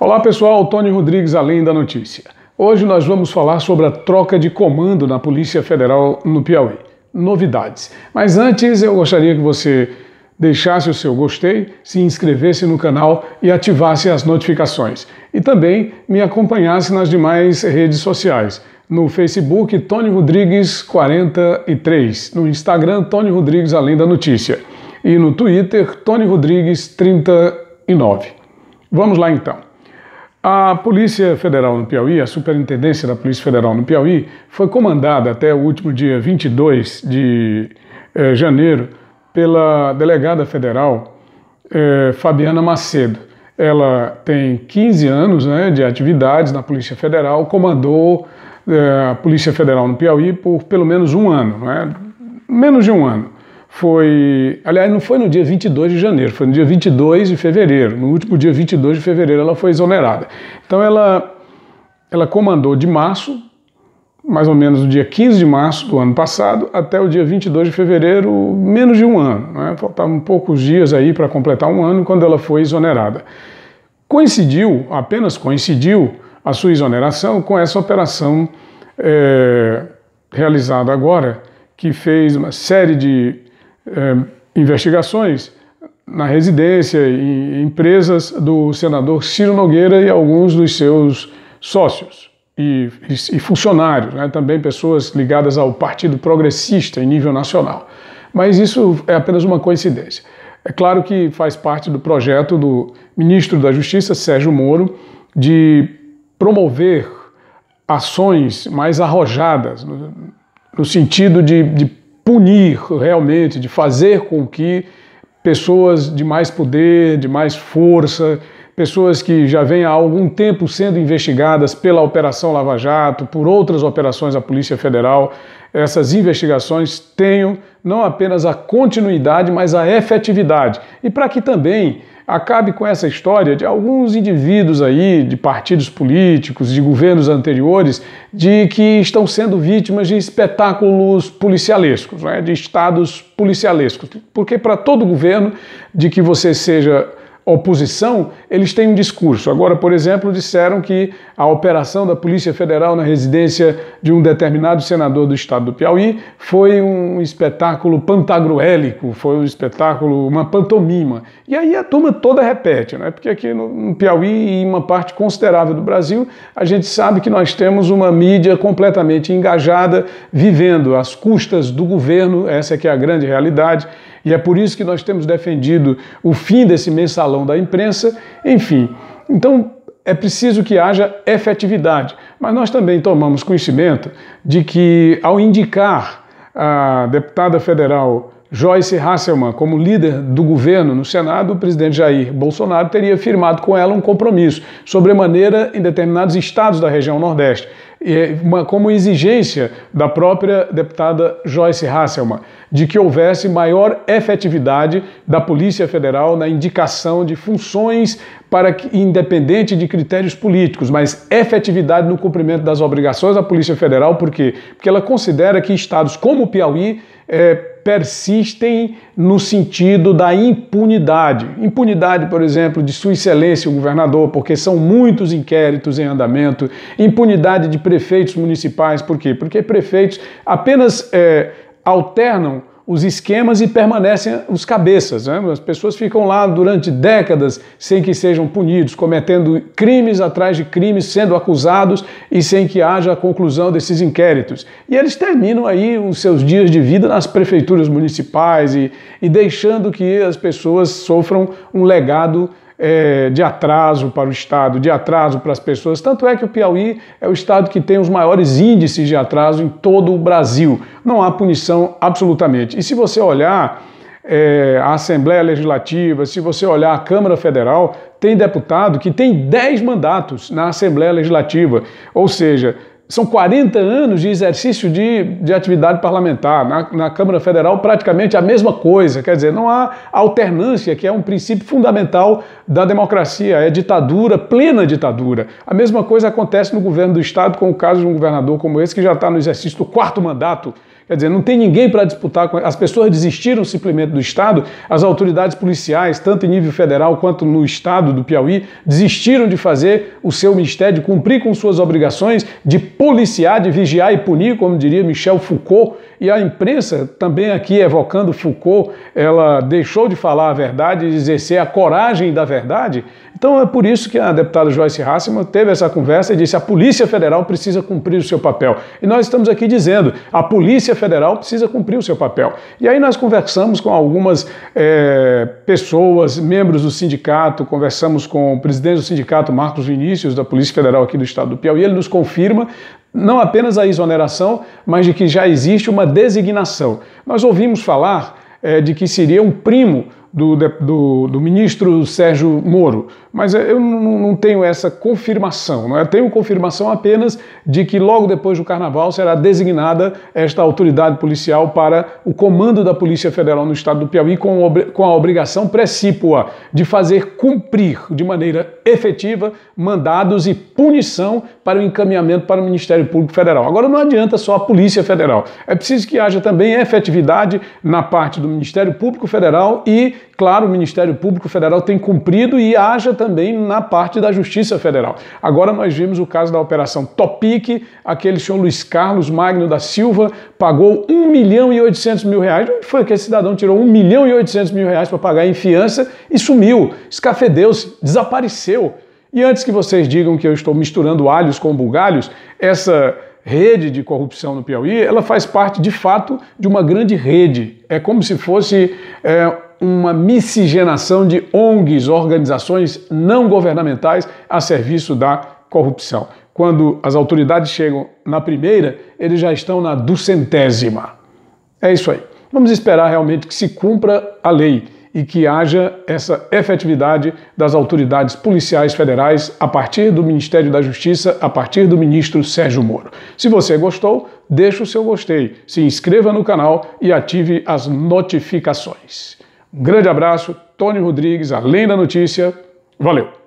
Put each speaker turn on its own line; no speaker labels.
Olá pessoal, Tony Rodrigues, além da notícia. Hoje nós vamos falar sobre a troca de comando na Polícia Federal no Piauí. Novidades. Mas antes eu gostaria que você deixasse o seu gostei, se inscrevesse no canal e ativasse as notificações. E também me acompanhasse nas demais redes sociais. No Facebook, Tony Rodrigues 43. No Instagram, Tony Rodrigues Além da Notícia. E no Twitter, Tony Rodrigues 39. Vamos lá então. A Polícia Federal no Piauí, a Superintendência da Polícia Federal no Piauí, foi comandada até o último dia 22 de eh, janeiro pela delegada federal eh, Fabiana Macedo. Ela tem 15 anos né, de atividades na Polícia Federal, comandou eh, a Polícia Federal no Piauí por pelo menos um ano, né, menos de um ano foi. Aliás, não foi no dia 22 de janeiro, foi no dia 22 de fevereiro. No último dia 22 de fevereiro ela foi exonerada. Então ela, ela comandou de março, mais ou menos do dia 15 de março do ano passado, até o dia 22 de fevereiro, menos de um ano. Né? Faltavam poucos dias aí para completar um ano quando ela foi exonerada. Coincidiu, apenas coincidiu, a sua exoneração com essa operação é, realizada agora, que fez uma série de é, investigações na residência e empresas do senador Ciro Nogueira e alguns dos seus sócios e, e, e funcionários, né? também pessoas ligadas ao Partido Progressista em nível nacional. Mas isso é apenas uma coincidência. É claro que faz parte do projeto do ministro da Justiça, Sérgio Moro, de promover ações mais arrojadas, no, no sentido de, de punir realmente, de fazer com que pessoas de mais poder, de mais força, pessoas que já vêm há algum tempo sendo investigadas pela Operação Lava Jato, por outras operações da Polícia Federal, essas investigações tenham não apenas a continuidade, mas a efetividade. E para que também acabe com essa história de alguns indivíduos aí, de partidos políticos, de governos anteriores, de que estão sendo vítimas de espetáculos policialescos, né? de estados policialescos. Porque para todo governo, de que você seja oposição, eles têm um discurso. Agora, por exemplo, disseram que a operação da Polícia Federal na residência de um determinado senador do estado do Piauí foi um espetáculo pantagruélico, foi um espetáculo, uma pantomima. E aí a turma toda repete, né? porque aqui no Piauí e em uma parte considerável do Brasil, a gente sabe que nós temos uma mídia completamente engajada, vivendo às custas do governo, essa é que é a grande realidade e é por isso que nós temos defendido o fim desse mensalão da imprensa, enfim. Então, é preciso que haja efetividade. Mas nós também tomamos conhecimento de que, ao indicar a deputada federal Joyce Hasselman como líder do governo no Senado, o presidente Jair Bolsonaro teria firmado com ela um compromisso, sobremaneira em determinados estados da região Nordeste. É como exigência da própria deputada Joyce Hasselman, de que houvesse maior efetividade da Polícia Federal na indicação de funções para que, independente de critérios políticos, mas efetividade no cumprimento das obrigações da Polícia Federal, por quê? Porque ela considera que estados como o Piauí é, persistem no sentido da impunidade. Impunidade, por exemplo, de Sua Excelência o governador, porque são muitos inquéritos em andamento. Impunidade de prefeitos municipais, por quê? Porque prefeitos apenas é, alternam os esquemas e permanecem os cabeças. Né? As pessoas ficam lá durante décadas sem que sejam punidos, cometendo crimes atrás de crimes, sendo acusados e sem que haja a conclusão desses inquéritos. E eles terminam aí os seus dias de vida nas prefeituras municipais e, e deixando que as pessoas sofram um legado é, de atraso para o Estado, de atraso para as pessoas. Tanto é que o Piauí é o estado que tem os maiores índices de atraso em todo o Brasil. Não há punição absolutamente. E se você olhar é, a Assembleia Legislativa, se você olhar a Câmara Federal, tem deputado que tem 10 mandatos na Assembleia Legislativa. Ou seja, são 40 anos de exercício de, de atividade parlamentar. Na, na, Câmara Federal, praticamente a mesma coisa. Quer dizer, não há alternância, que é um princípio fundamental da democracia. É ditadura, plena ditadura. A mesma coisa acontece no governo do Estado, com o caso de um governador como esse, que já está no exercício do quarto mandato Quer dizer, não tem ninguém para disputar com as pessoas desistiram simplesmente do Estado, as autoridades policiais, tanto em nível federal quanto no estado do Piauí, desistiram de fazer o seu ministério, de cumprir com suas obrigações, de policiar, de vigiar e punir, como diria Michel Foucault, e a imprensa, também aqui evocando Foucault, ela deixou de falar a verdade, de exercer a coragem da verdade. Então é por isso que a deputada Joyce Hasselman teve essa conversa e disse: a Polícia Federal precisa cumprir o seu papel. E nós estamos aqui dizendo: a Polícia Polícia Federal precisa cumprir o seu papel. E aí nós conversamos com algumas é, pessoas, membros do sindicato, conversamos com o presidente do sindicato, Marcos Vinícius, da Polícia Federal aqui do estado do Piauí, ele nos confirma não apenas a exoneração, mas de que já existe uma designação. Nós ouvimos falar é, de que seria um primo do, do, do, ministro Sérgio Moro, mas é, eu não, tenho essa confirmação. Não é? Tenho confirmação apenas de que logo depois do carnaval será designada esta autoridade policial para o comando da Polícia Federal no estado do Piauí, com, com a obrigação precípua de fazer cumprir de maneira efetiva mandados e punição para o encaminhamento para o Ministério Público Federal. Agora não adianta só a Polícia Federal, é preciso que haja também efetividade na parte do Ministério Público Federal e claro, o Ministério Público Federal tem cumprido e haja também na parte da Justiça Federal. Agora nós vimos o caso da Operação Topic, aquele senhor Luiz Carlos Magno da Silva pagou 1 milhão e 800 mil reais. Onde foi que esse cidadão tirou 1 milhão e 800 mil reais para pagar em fiança e sumiu, escafedeu-se, desapareceu. E antes que vocês digam que eu estou misturando alhos com bugalhos, essa rede de corrupção no Piauí, ela faz parte de fato de uma grande rede. É como se fosse é, uma miscigenação de ONGs, organizações não governamentais, a serviço da corrupção. Quando as autoridades chegam na primeira, eles já estão na duzentésima. É isso aí. Vamos esperar realmente que se cumpra a lei e que haja essa efetividade das autoridades policiais federais a partir do Ministério da Justiça, a partir do ministro Sérgio Moro. Se você gostou, deixe o seu gostei, se inscreva no canal e ative as notificações. Um grande abraço, Tony Rodrigues, além da notícia. Valeu!